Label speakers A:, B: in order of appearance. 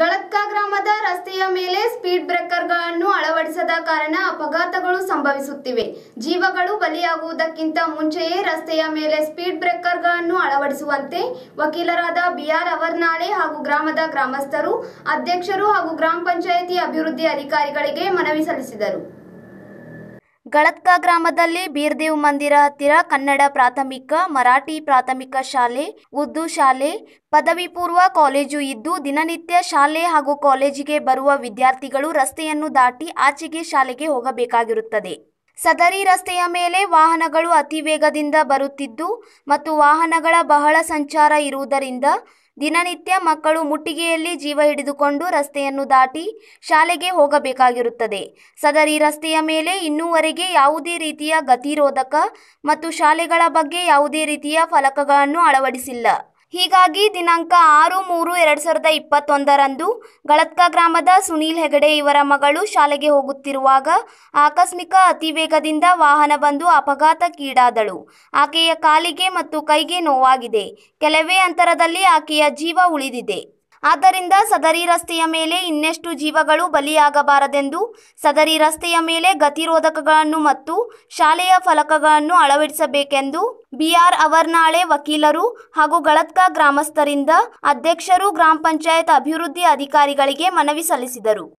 A: ಗಳತ್ಕಾ ಗ್ರಾಮದ ರಸ್ತೆಯ ಮೇಲೆ ಸ್ಪೀಡ್ ಬ್ರೇಕರ್ಗಳನ್ನು ಅಳವಡಿಸದ ಕಾರಣ ಅಪಘಾತಗಳು ಸಂಭವಿಸುತ್ತಿವೆ ಜೀವಗಳು ಬಲಿಯಾಗುವುದಕ್ಕಿಂತ ಮುಂಚೆಯೇ ರಸ್ತೆಯ ಮೇಲೆ ಸ್ಪೀಡ್ ಬ್ರೇಕರ್ಗಳನ್ನು ಅಳವಡಿಸುವಂತೆ ವಕೀಲರಾದ ಬಿಆರ್ ಅವರ್ನಾಳೆ ಹಾಗೂ ಗ್ರಾಮದ ಗ್ರಾಮಸ್ಥರು ಅಧ್ಯಕ್ಷರು ಹಾಗೂ ಗ್ರಾಮ ಪಂಚಾಯಿತಿ ಅಭಿವೃದ್ಧಿ ಅಧಿಕಾರಿಗಳಿಗೆ ಮನವಿ ಸಲ್ಲಿಸಿದರು ಗಳತ್ಕ ಗ್ರಾಮದಲ್ಲಿ ಬೀರ್ದೇವ್ ಮಂದಿರ ಹತ್ತಿರ ಕನ್ನಡ ಪ್ರಾಥಮಿಕ ಮರಾಠಿ ಪ್ರಾಥಮಿಕ ಶಾಲೆ ಉರ್ದು ಶಾಲೆ ಪದವಿ ಪೂರ್ವ ಕಾಲೇಜು ಇದ್ದು ದಿನನಿತ್ಯ ಶಾಲೆ ಹಾಗೂ ಕಾಲೇಜಿಗೆ ಬರುವ ವಿದ್ಯಾರ್ಥಿಗಳು ರಸ್ತೆಯನ್ನು ದಾಟಿ ಆಚೆಗೆ ಶಾಲೆಗೆ ಹೋಗಬೇಕಾಗಿರುತ್ತದೆ ಸದರಿ ರಸ್ತೆಯ ಮೇಲೆ ವಾಹನಗಳು ಅತಿ ವೇಗದಿಂದ ಬರುತ್ತಿದ್ದು ಮತ್ತು ವಾಹನಗಳ ಬಹಳ ಸಂಚಾರ ಇರುವುದರಿಂದ ದಿನನಿತ್ಯ ಮಕ್ಕಳು ಮುಟ್ಟಿಗೆಯಲ್ಲಿ ಜೀವ ಹಿಡಿದುಕೊಂಡು ರಸ್ತೆಯನ್ನು ದಾಟಿ ಶಾಲೆಗೆ ಹೋಗಬೇಕಾಗಿರುತ್ತದೆ ಸದರಿ ರಸ್ತೆಯ ಮೇಲೆ ಇನ್ನೂವರೆಗೆ ಯಾವುದೇ ರೀತಿಯ ಗತಿರೋಧಕ ಮತ್ತು ಶಾಲೆಗಳ ಬಗ್ಗೆ ಯಾವುದೇ ರೀತಿಯ ಫಲಕಗಳನ್ನು ಅಳವಡಿಸಿಲ್ಲ ಹೀಗಾಗಿ ದಿನಾಂಕ ಆರು ಮೂರು ಎರಡು ಸಾವಿರದ ಇಪ್ಪತ್ತೊಂದರಂದು ಗಳತ್ಕ ಗ್ರಾಮದ ಸುನೀಲ್ ಹೆಗಡೆ ಇವರ ಮಗಳು ಶಾಲೆಗೆ ಹೋಗುತ್ತಿರುವಾಗ ಆಕಸ್ಮಿಕ ಅತಿವೇಗದಿಂದ ವಾಹನ ಬಂದು ಅಪಘಾತಕ್ಕೀಡಾದಳು ಆಕೆಯ ಕಾಲಿಗೆ ಮತ್ತು ಕೈಗೆ ನೋವಾಗಿದೆ ಕೆಲವೇ ಅಂತರದಲ್ಲಿ ಆಕೆಯ ಜೀವ ಉಳಿದಿದೆ ಆದ್ದರಿಂದ ಸದರಿ ರಸ್ತೆಯ ಮೇಲೆ ಇನ್ನೆಷ್ಟು ಜೀವಗಳು ಬಲಿಯಾಗಬಾರದೆಂದು ಸದರಿ ರಸ್ತೆಯ ಮೇಲೆ ಗತಿರೋಧಕಗಳನ್ನು ಮತ್ತು ಶಾಲೆಯ ಫಲಕಗಳನ್ನು ಅಳವಡಿಸಬೇಕೆಂದು ಬಿಆರ್ ಅವರ್ನಾಳೆ ವಕೀಲರು ಹಾಗೂ ಗಳತ್ಕ ಗ್ರಾಮಸ್ಥರಿಂದ ಅಧ್ಯಕ್ಷರು ಗ್ರಾಮ ಪಂಚಾಯತ್ ಅಭಿವೃದ್ಧಿ ಅಧಿಕಾರಿಗಳಿಗೆ ಮನವಿ ಸಲ್ಲಿಸಿದರು